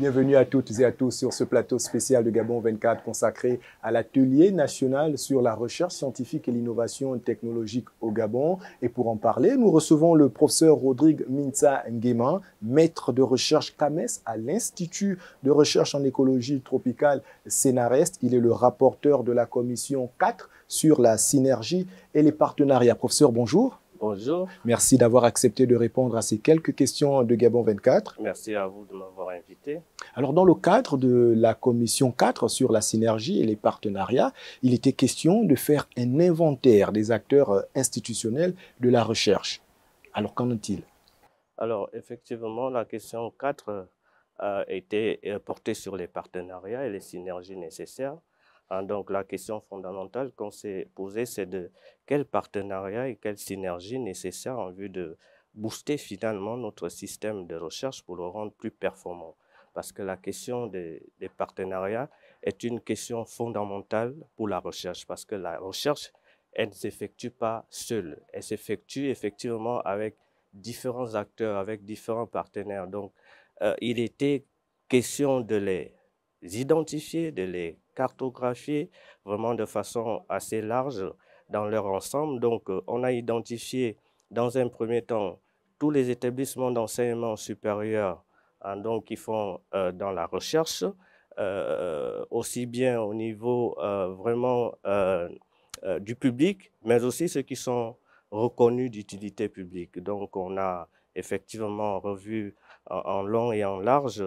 Bienvenue à toutes et à tous sur ce plateau spécial de Gabon 24 consacré à l'atelier national sur la recherche scientifique et l'innovation technologique au Gabon. Et pour en parler, nous recevons le professeur Rodrigue Minza Nguema, maître de recherche CAMES à l'Institut de recherche en écologie tropicale Sénarest. Il est le rapporteur de la commission 4 sur la synergie et les partenariats. Professeur, bonjour. Bonjour. Merci d'avoir accepté de répondre à ces quelques questions de Gabon 24. Merci à vous de m'avoir invité. Alors, dans le cadre de la commission 4 sur la synergie et les partenariats, il était question de faire un inventaire des acteurs euh, institutionnels de la recherche. Alors, qu'en est-il Alors, effectivement, la question 4 euh, a été euh, portée sur les partenariats et les synergies nécessaires Hein, donc la question fondamentale qu'on s'est posée, c'est de quel partenariat et quelle synergie nécessaire en vue de booster finalement notre système de recherche pour le rendre plus performant. Parce que la question des, partenariats est une question fondamentale pour la recherche, parce que la recherche, elle ne s'effectue pas seule, elle s'effectue effectivement avec différents acteurs, avec différents partenaires. Donc, euh, il était question de les identifier, de les cartographier vraiment de façon assez large dans leur ensemble. Donc, euh, on a identifié dans un premier temps tous les établissements d'enseignement supérieur hein, donc, qui font euh, dans la recherche, euh, aussi bien au niveau vraiment du public, mais aussi ceux qui sont reconnus d'utilité publique. Donc, on a effectivement revu en long et en large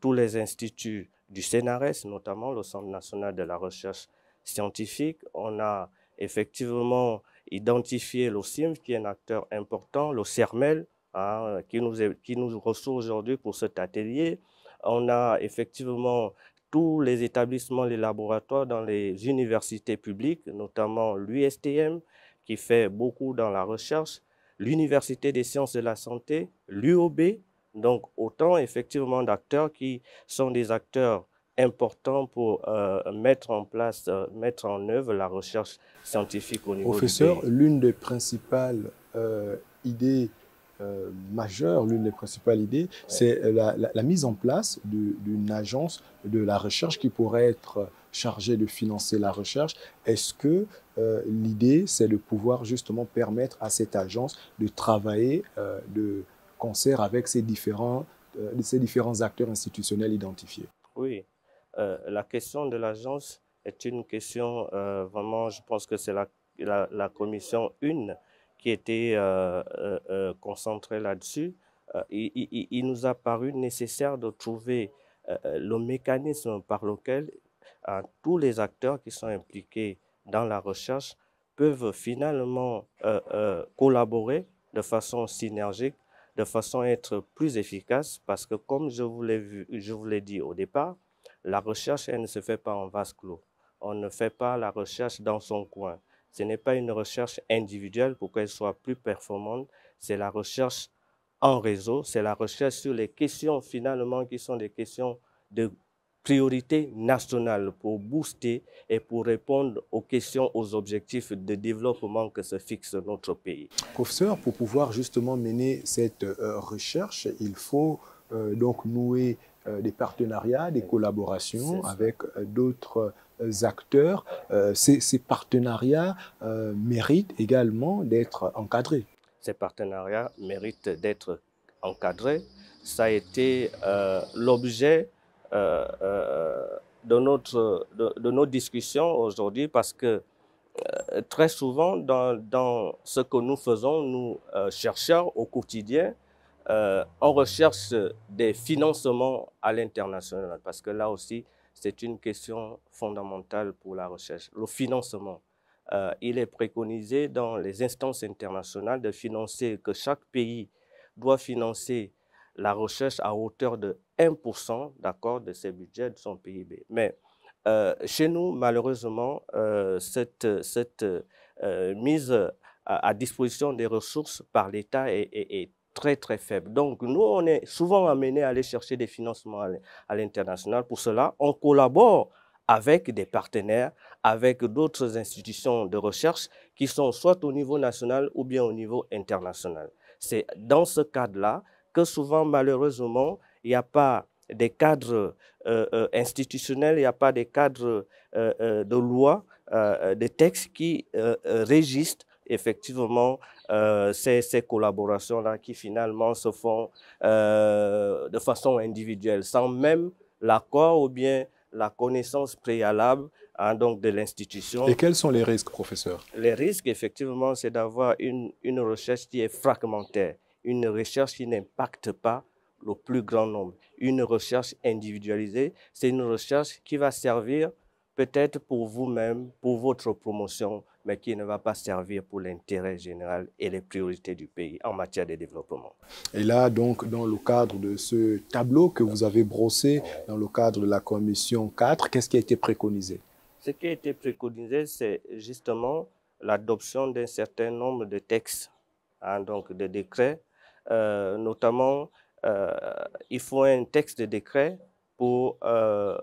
tous les instituts du CNRS, notamment le Centre national de la recherche scientifique. On a effectivement identifié l'OCIM, qui est un acteur important, le CERMEL, hein, qui, nous qui nous reçoit aujourd'hui pour cet atelier. On a effectivement tous les établissements, les laboratoires dans les universités publiques, notamment l'USTM, qui fait beaucoup dans la recherche, l'Université des sciences de la santé, l'UOB, donc autant effectivement d'acteurs qui sont des acteurs importants pour euh, mettre en place, euh, mettre en œuvre la recherche scientifique au niveau Professeur, l'une des principales euh, idées majeures, l'une des principales idées, c'est la, la, mise en place d'une agence de la recherche qui pourrait être chargée de financer la recherche. Est-ce que l'idée, c'est de pouvoir justement permettre à cette agence de travailler de avec ces différents, euh, ces différents acteurs institutionnels identifiés. Oui, euh, la question de l'agence est une question euh, vraiment, je pense que c'est la, la, commission une qui était concentrée là-dessus. Il, il, nous a paru nécessaire de trouver le mécanisme par lequel tous les acteurs qui sont impliqués dans la recherche peuvent finalement collaborer de façon synergique de façon à être plus efficace parce que, comme je vous l'ai, vu, je vous dit au départ, la recherche, elle ne se fait pas en vase clos. On ne fait pas la recherche dans son coin. Ce n'est pas une recherche individuelle pour qu'elle soit plus performante. C'est la recherche en réseau, c'est la recherche sur les questions finalement qui sont des questions de priorité nationale pour booster et pour répondre aux questions, aux objectifs de développement que se fixe notre pays. Professeur, pour pouvoir justement mener cette euh, recherche, il faut euh, donc nouer euh, des partenariats, des collaborations avec d'autres acteurs. Ces, ces, partenariats méritent également d'être encadrés. Ces partenariats méritent d'être encadrés. Ça a été l'objet euh, euh, de, notre, de, nos discussions aujourd'hui parce que euh, très souvent, dans, ce que nous faisons, nous, chercheurs, au quotidien, on recherche des financements à l'international parce que là aussi, c'est une question fondamentale pour la recherche, le financement. il est préconisé dans les instances internationales de financer, que chaque pays doit financer la recherche à hauteur de 1% d'accord, de ses budgets, de son PIB. Mais euh, chez nous, malheureusement, euh, cette, euh, mise à, disposition des ressources par l'État est, est, très, très faible. Donc, nous, on est souvent amené à aller chercher des financements à l'international. Pour cela, on collabore avec des partenaires, avec d'autres institutions de recherche qui sont soit au niveau national ou bien au niveau international. C'est dans ce cadre-là que souvent, malheureusement, il n'y a pas des cadres euh, euh, institutionnels, il n'y a pas des cadres euh, de loi, des textes qui régissent effectivement ces, collaborations-là qui finalement se font de façon individuelle, sans même l'accord ou bien la connaissance préalable hein, donc de l'institution. Et quels sont les risques, professeur Les risques, effectivement, c'est d'avoir une recherche qui est fragmentaire une recherche qui n'impacte pas le plus grand nombre. Une recherche individualisée, c'est une recherche qui va servir peut-être pour vous-même, pour votre promotion, mais qui ne va pas servir pour l'intérêt général et les priorités du pays en matière de développement. Et là, donc, dans le cadre de ce tableau que vous avez brossé, dans le cadre de la commission 4, qu'est-ce qui a été préconisé Ce qui a été préconisé, c'est justement l'adoption d'un certain nombre de textes, hein, donc de décrets, euh, notamment, euh, il faut un texte de décret euh,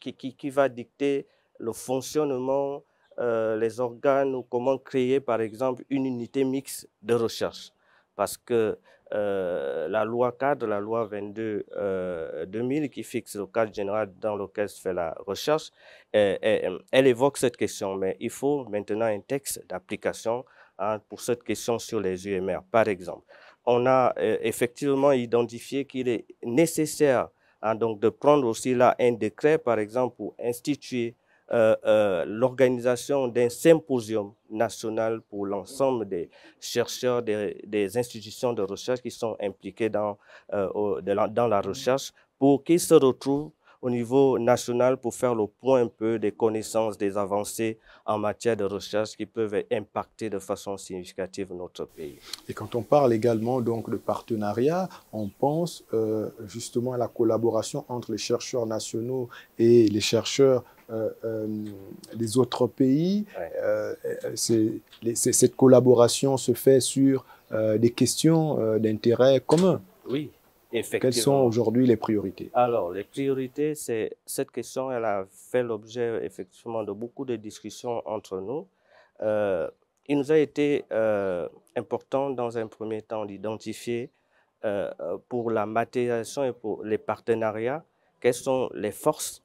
qui, va dicter le fonctionnement, les organes ou comment créer, par exemple, une unité mixte de recherche. Parce que la loi cadre, la loi 22 2000 qui fixe le cadre général dans lequel se fait la recherche, elle évoque cette question, mais il faut maintenant un texte d'application hein, pour cette question sur les UMR, par exemple on a euh, effectivement identifié qu'il est nécessaire hein, donc de prendre aussi là un décret, par exemple, pour instituer euh, euh, l'organisation d'un symposium national pour l'ensemble des chercheurs des, institutions de recherche qui sont impliqués dans, dans la recherche pour qu'ils se retrouvent au niveau national pour faire le point un peu des connaissances, des avancées en matière de recherche qui peuvent impacter de façon significative notre pays. Et quand on parle également donc de partenariat, on pense euh, justement à la collaboration entre les chercheurs nationaux et les chercheurs euh, euh, des autres pays. cette collaboration se fait sur des questions d'intérêt commun. Oui, quelles sont aujourd'hui les priorités Alors, les priorités, c'est cette question, elle a fait l'objet effectivement de beaucoup de discussions entre nous. Euh, il nous a été euh, important dans un premier temps d'identifier euh, pour la matérialisation et pour les partenariats quelles sont les forces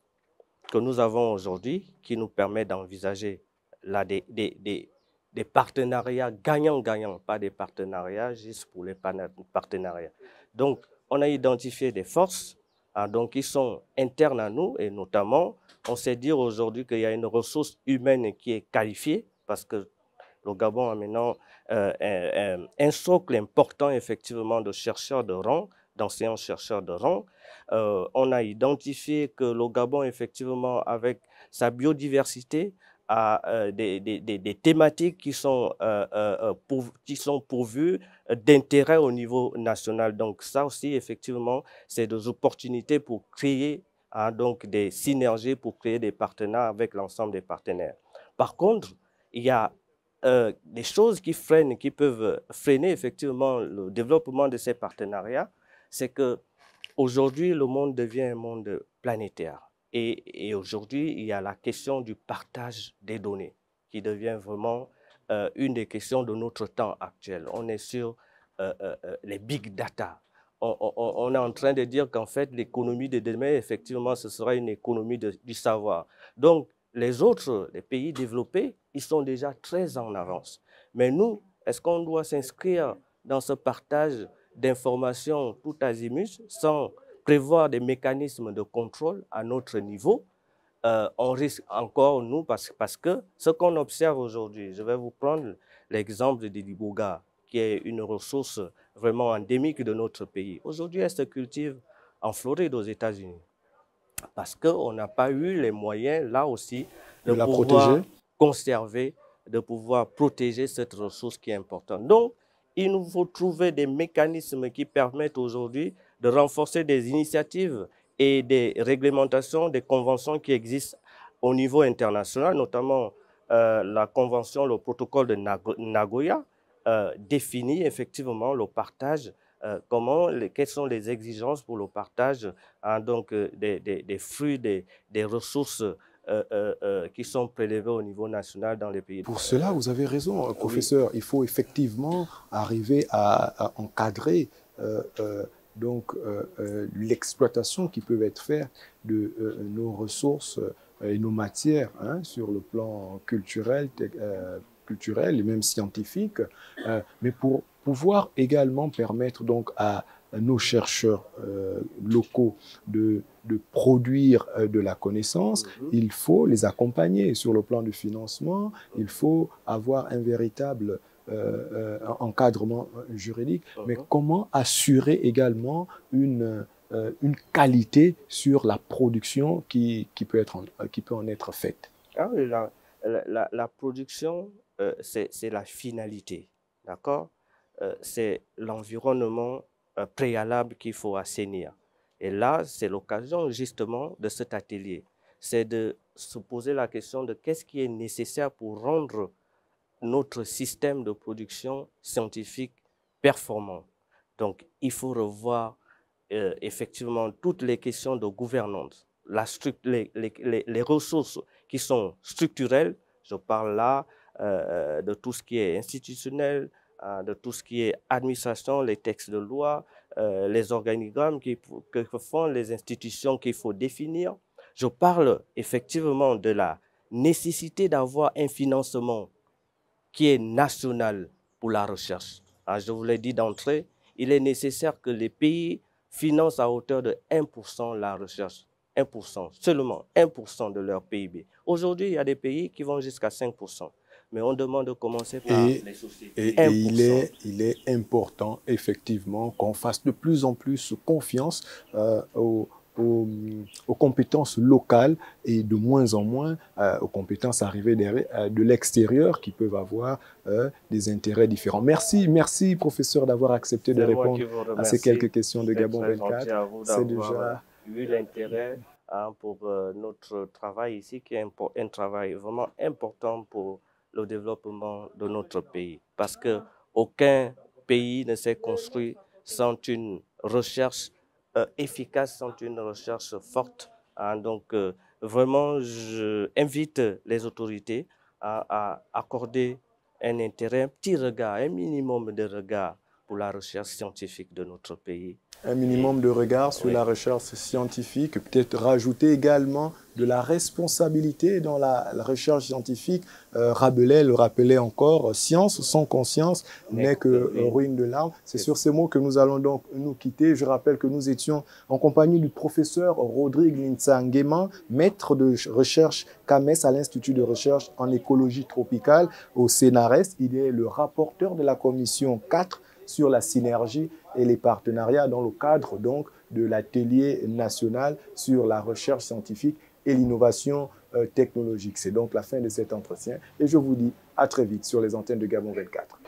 que nous avons aujourd'hui qui nous permettent d'envisager des, des, des, des partenariats gagnants-gagnants, pas des partenariats juste pour les partenariats. Donc, on a identifié des forces hein, donc qui sont internes à nous et notamment on sait dire aujourd'hui qu'il y a une ressource humaine qui est qualifiée parce que le Gabon a maintenant euh, un, socle important effectivement de chercheurs de rang, d'anciens chercheurs de rang. Euh, on a identifié que le Gabon effectivement avec sa biodiversité, à euh, des, des, des, thématiques qui sont, euh, euh, pour, qui sont pourvues d'intérêt au niveau national. Donc ça aussi, effectivement, c'est des opportunités pour créer hein, donc des synergies, pour créer des partenariats avec l'ensemble des partenaires. Par contre, il y a des choses qui freinent, qui peuvent freiner effectivement le développement de ces partenariats, c'est que aujourd'hui le monde devient un monde planétaire. Et, aujourd'hui, il y a la question du partage des données qui devient vraiment euh, une des questions de notre temps actuel. On est sur euh, euh, les big data. On, est en train de dire qu'en fait, l'économie de demain, effectivement, ce sera une économie du savoir. Donc, les autres, les pays développés, ils sont déjà très en avance. Mais nous, est-ce qu'on doit s'inscrire dans ce partage d'informations tout azimut sans prévoir des mécanismes de contrôle à notre niveau, euh, on risque encore, nous, parce, parce que ce qu'on observe aujourd'hui, je vais vous prendre l'exemple des Diboga, qui est une ressource vraiment endémique de notre pays. Aujourd'hui, elle se cultive en Floride aux États-Unis, parce qu'on n'a pas eu les moyens, là aussi, de, la pouvoir protéger. conserver, de pouvoir protéger cette ressource qui est importante. Donc, il nous faut trouver des mécanismes qui permettent aujourd'hui de renforcer des initiatives et des réglementations, des conventions qui existent au niveau international, notamment euh, la convention, le protocole de Nagoya euh, définit effectivement le partage, euh, comment, quelles sont les exigences pour le partage hein, donc, des, fruits, des, ressources qui sont prélevées au niveau national dans les pays. Pour cela, vous avez raison, professeur. Il faut effectivement arriver à, à encadrer donc euh, euh, l'exploitation qui peut être faite de euh, nos ressources et nos matières hein, sur le plan culturel, culturel et même scientifique, mais pour pouvoir également permettre donc à nos chercheurs locaux de, produire de la connaissance, mhm. il faut les accompagner sur le plan du financement, il faut avoir un véritable euh, euh, encadrement juridique, uh-huh. mais comment assurer également une, euh, une qualité sur la production qui, peut, être en, qui peut en être faite ah la, production, c'est la finalité, d'accord C'est l'environnement préalable qu'il faut assainir. Et là, c'est l'occasion justement de cet atelier. C'est de se poser la question de qu'est-ce qui est nécessaire pour rendre notre système de production scientifique performant. Donc, il faut revoir euh, effectivement toutes les questions de gouvernance, la les, les, ressources qui sont structurelles. Je parle là euh, euh, de tout ce qui est institutionnel, de tout ce qui est administration, les textes de loi, les organigrammes qui, que font les institutions qu'il faut définir. Je parle effectivement de la nécessité d'avoir un financement qui est national pour la recherche. Ah, je vous l'ai dit d'entrée, il est nécessaire que les pays financent à hauteur de 1% la recherche. 1%, seulement 1% de leur PIB. Aujourd'hui, il y a des pays qui vont jusqu'à 5%. Mais on demande de commencer par les sociétés. Et, il, est, important, effectivement, qu'on fasse de plus en plus confiance euh, aux, aux, compétences locales et de moins en moins euh, aux compétences arrivées euh, de, l'extérieur qui peuvent avoir euh, des intérêts différents. Merci, merci professeur d'avoir accepté de répondre à ces quelques questions de Gabon 24. C'est déjà eu l'intérêt hein, pour notre travail ici qui est un, un travail vraiment important pour le développement de notre pays parce que aucun pays ne s'est construit sans une recherche euh, efficaces sont une recherche forte. Hein. donc, euh, vraiment, je les autorités à, à accorder un intérêt, un petit regard, un minimum de regard pour la recherche scientifique de notre pays. Un minimum de regard sur la recherche scientifique, peut-être rajouter également de la responsabilité dans la, recherche scientifique. Euh, Rabelais le rappelait encore, euh, science sans conscience n'est que ruine de l'âme. C'est sur ces mots que nous allons donc nous quitter. Je rappelle que nous étions en compagnie du professeur Rodrigue Nintsanguema, maître de recherche CAMES à l'Institut de recherche en écologie tropicale au Sénarès. Il est le rapporteur de la commission 4 sur la synergie et les partenariats dans le cadre donc de l'atelier national sur la recherche scientifique et l'innovation euh, technologique. C'est donc la fin de cet entretien et je vous dis à très vite sur les antennes de Gabon 24.